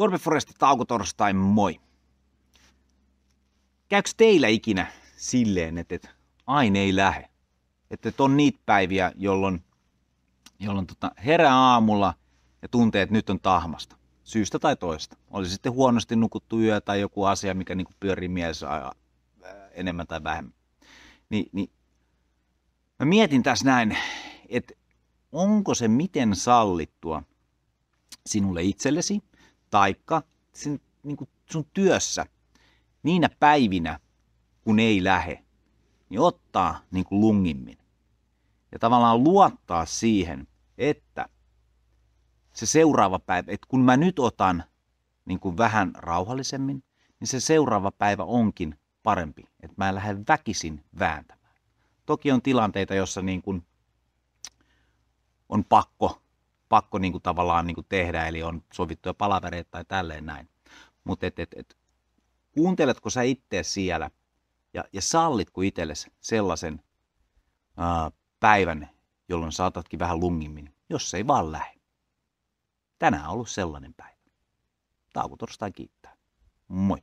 Korpiforesti taukotorstai, moi! Käykö teillä ikinä silleen, että, et aina ei lähe? Että, et on niitä päiviä, jolloin, jolloin tota, herää aamulla ja tuntee, että nyt on tahmasta. Syystä tai toista. Oli sitten huonosti nukuttu yö tai joku asia, mikä niin pyörii mielessä enemmän tai vähemmän. Ni, niin, mä mietin tässä näin, että onko se miten sallittua sinulle itsellesi taikka sen, niin kuin sun työssä niinä päivinä, kun ei lähe, niin ottaa niin kuin lungimmin. Ja tavallaan luottaa siihen, että se seuraava päivä, että kun mä nyt otan niin kuin vähän rauhallisemmin, niin se seuraava päivä onkin parempi. Että mä lähde väkisin vääntämään. Toki on tilanteita, jossa niin kuin on pakko pakko niin kuin tavallaan niin kuin tehdä, eli on sovittuja palavereita tai tälleen näin. Mutta et, et, et, kuunteletko sä itse siellä ja, ja sallitko itsellesi sellaisen ää, päivän, jolloin saatatkin vähän lungimmin, jos ei vaan lähde. Tänään on ollut sellainen päivä. Taukotorstai kiittää. Moi!